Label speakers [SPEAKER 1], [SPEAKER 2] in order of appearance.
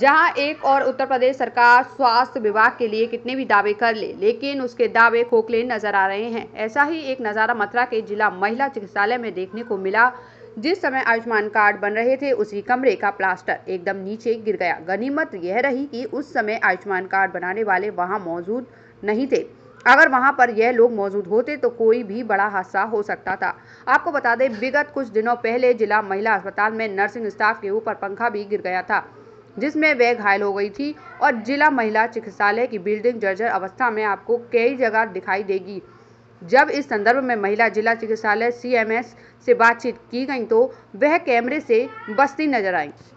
[SPEAKER 1] जहां एक और उत्तर प्रदेश सरकार स्वास्थ्य विभाग के लिए कितने भी दावे कर ले, लेकिन उसके दावे खोखले नजर आ रहे हैं ऐसा ही एक नज़ारा मथुरा के जिला महिला चिकित्सालय में देखने को मिला जिस समय आयुष्मान कार्ड बन रहे थे उसी कमरे का प्लास्टर एकदम नीचे गिर गया गनीमत यह रही कि उस समय आयुष्मान कार्ड बनाने वाले वहाँ मौजूद नहीं थे अगर वहां पर यह लोग मौजूद होते तो कोई भी बड़ा हादसा हो सकता था आपको बता दें विगत कुछ दिनों पहले जिला महिला अस्पताल में नर्सिंग स्टाफ के ऊपर पंखा भी गिर गया था जिसमें वह घायल हो गई थी और जिला महिला चिकित्सालय की बिल्डिंग जर्जर अवस्था में आपको कई जगह दिखाई देगी जब इस संदर्भ में महिला जिला चिकित्सालय सीएमएस से बातचीत की गई तो वह कैमरे से बस्ती नजर आई